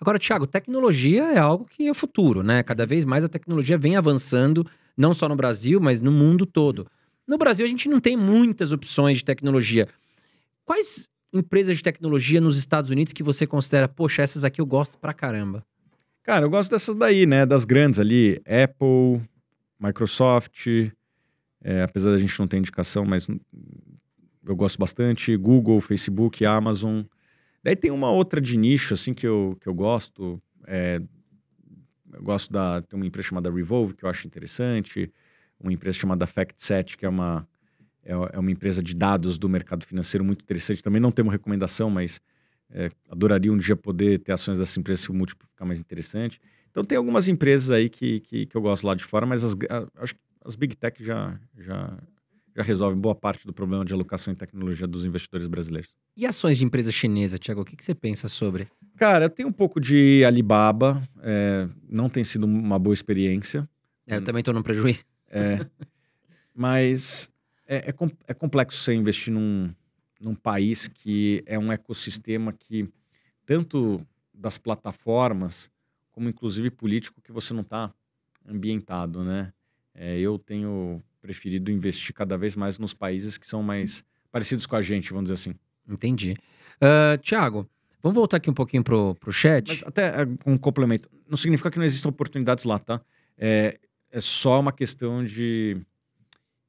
Agora, Thiago, tecnologia é algo que é futuro, né? Cada vez mais a tecnologia vem avançando, não só no Brasil, mas no mundo todo. No Brasil, a gente não tem muitas opções de tecnologia. Quais empresas de tecnologia nos Estados Unidos que você considera, poxa, essas aqui eu gosto pra caramba? Cara, eu gosto dessas daí, né? Das grandes ali, Apple, Microsoft, é, apesar da gente não ter indicação, mas eu gosto bastante, Google, Facebook, Amazon, Daí tem uma outra de nicho, assim, que eu, que eu gosto. É, eu gosto da... Tem uma empresa chamada Revolve, que eu acho interessante. Uma empresa chamada FactSet, que é uma, é, é uma empresa de dados do mercado financeiro muito interessante. Também não temos recomendação, mas é, adoraria um dia poder ter ações dessa empresa se o múltiplo ficar mais interessante. Então tem algumas empresas aí que, que, que eu gosto lá de fora, mas as, a, acho que as big tech já, já, já resolve boa parte do problema de alocação em tecnologia dos investidores brasileiros. E ações de empresa chinesa, Tiago? O que, que, você pensa sobre? Cara, eu tenho um pouco de Alibaba. É, não tem sido uma boa experiência. É, eu também estou num prejuízo. É, mas é, é, é, complexo você investir num, num país que é um ecossistema que, tanto das plataformas, como inclusive político, que você não está ambientado, né? É, eu tenho preferido investir cada vez mais nos países que são mais parecidos com a gente, vamos dizer assim. Entendi. Uh, ah, Tiago, vamos voltar aqui um pouquinho pro, pro chat? Mas até é, um complemento. Não significa que não existam oportunidades lá, tá? É, é só uma questão de,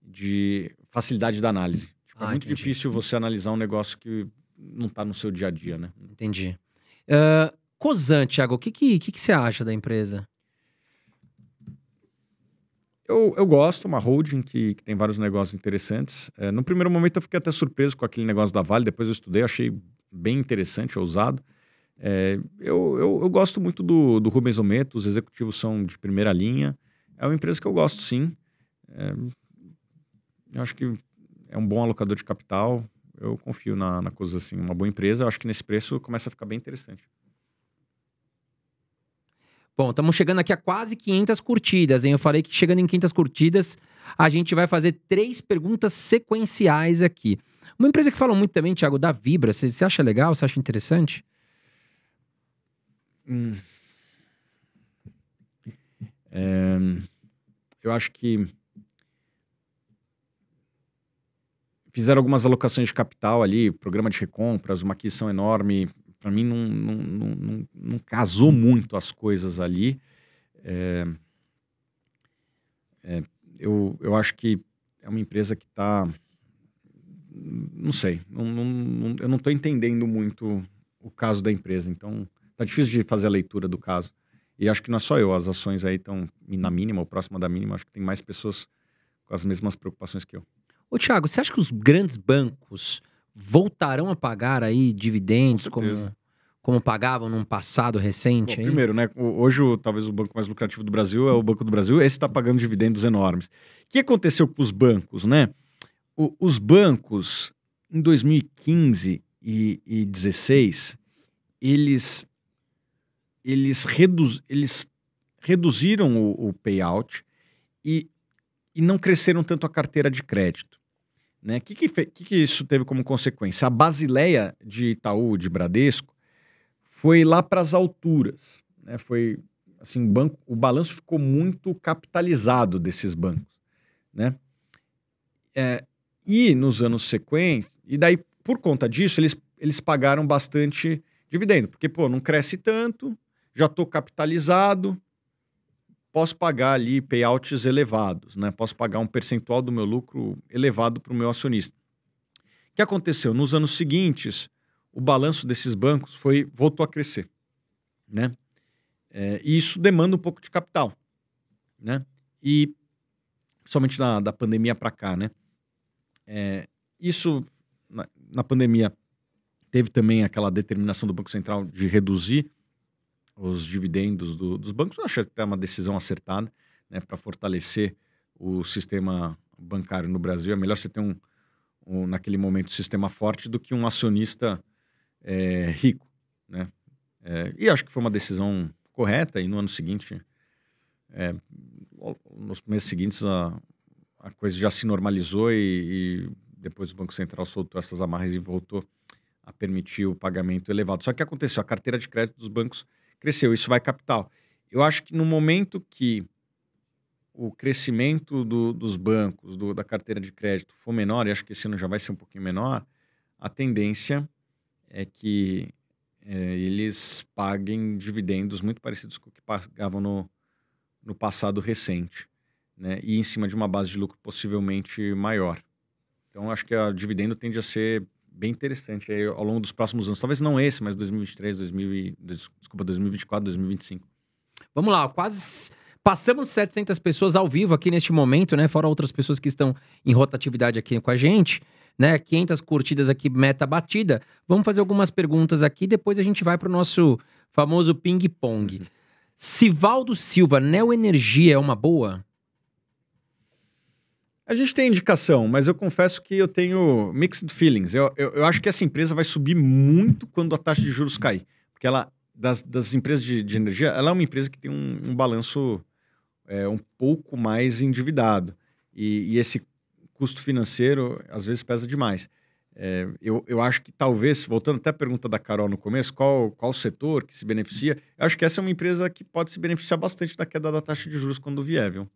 de facilidade da análise. Tipo, é ah, é muito entendi. difícil você analisar um negócio que não está no seu dia a dia, né? Entendi. Uh, Cosan, Thiago, o que, que, que, que você acha da empresa? Eu, eu gosto, uma holding que, que tem vários negócios interessantes. É, no primeiro momento eu fiquei até surpreso com aquele negócio da Vale, depois eu estudei, achei bem interessante, ousado. É, eu, eu, eu, gosto muito do, do Rubens Ometo, os executivos são de primeira linha. É uma empresa que eu gosto, sim. É, eu acho que é um bom alocador de capital. Eu confio na, na coisa assim, uma boa empresa. Eu acho que nesse preço começa a ficar bem interessante. Bom, estamos chegando aqui a quase 500 curtidas, hein? Eu falei que chegando em 500 curtidas, a gente vai fazer três perguntas sequenciais aqui. Uma empresa que fala muito também, Thiago, da Vibra. Você acha legal? Você acha interessante? Hum. É... eu acho que fizeram algumas alocações de capital ali, programa de recompras, uma aquisição enorme, para mim não, não, não, não, casou muito as coisas ali. É, é, eu, eu acho que é uma empresa que está. Não sei, não, não, eu não estou entendendo muito o caso da empresa, então tá difícil de fazer a leitura do caso. E acho que não é só eu, as ações aí estão na mínima ou próxima da mínima, acho que tem mais pessoas com as mesmas preocupações que eu. Ô Thiago, você acha que os grandes bancos voltarão a pagar aí dividendos Com como, como pagavam num passado recente? Bom, primeiro, né? Hoje, o, talvez o banco mais lucrativo do Brasil é o Banco do Brasil. Esse está pagando dividendos enormes. O que aconteceu com os bancos, né? O, os bancos, em 2015 e, e 16, eles, eles, reduz, eles reduziram o, o payout e, e não cresceram tanto a carteira de crédito. Né? O que que, que, que, isso teve como consequência? A Basileia de Itaú, de Bradesco, foi lá para as alturas. Né? Foi assim, banco, o balanço ficou muito capitalizado desses bancos. Né? É, e nos anos sequentes, e daí por conta disso, eles, eles pagaram bastante dividendo, porque pô, não cresce tanto, já estou capitalizado, posso pagar ali payouts elevados, né? Posso pagar um percentual do meu lucro elevado para o meu acionista. O que aconteceu? Nos anos seguintes, o balanço desses bancos foi voltou a crescer, né? É, e isso demanda um pouco de capital, né? E somente na, da pandemia para cá, né? É, isso na, na pandemia teve também aquela determinação do Banco Central de reduzir os dividendos do, dos bancos. Eu acho que é uma decisão acertada né, para fortalecer o sistema bancário no Brasil. É melhor você ter um, um naquele momento, um sistema forte do que um acionista é, rico. Né? É, e acho que foi uma decisão correta. E no ano seguinte, é, nos meses seguintes, a, a, coisa já se normalizou e, e depois o Banco Central soltou essas amarras e voltou a permitir o pagamento elevado. Só que aconteceu, a carteira de crédito dos bancos cresceu, isso vai capital. Eu acho que no momento que o crescimento do, dos bancos, do, da carteira de crédito for menor, e acho que esse ano já vai ser um pouquinho menor, a tendência é que é, eles paguem dividendos muito parecidos com o que pagavam no, no passado recente, né? e em cima de uma base de lucro possivelmente maior. Então, acho que a dividendo tende a ser bem interessante aí ao longo dos próximos anos. Talvez não esse, mas 2023, 2000, desculpa, 2024, 2025. Vamos lá, quase passamos 700 pessoas ao vivo aqui neste momento, né? Fora outras pessoas que estão em rotatividade aqui com a gente, né? 500 curtidas aqui, meta batida. Vamos fazer algumas perguntas aqui, depois a gente vai para o nosso famoso ping-pong. Uhum. Sivaldo Silva, Neo Energia é uma boa? A gente tem indicação, mas eu confesso que eu tenho mixed feelings. Eu, eu, eu acho que essa empresa vai subir muito quando a taxa de juros cair. Porque ela, das, das empresas de, de energia, ela é uma empresa que tem um, um balanço é, um pouco mais endividado. E, e, esse custo financeiro, às vezes, pesa demais. É, eu, eu acho que talvez, voltando até à pergunta da Carol no começo, qual, qual setor que se beneficia, eu acho que essa é uma empresa que pode se beneficiar bastante da queda da taxa de juros quando vier, viu?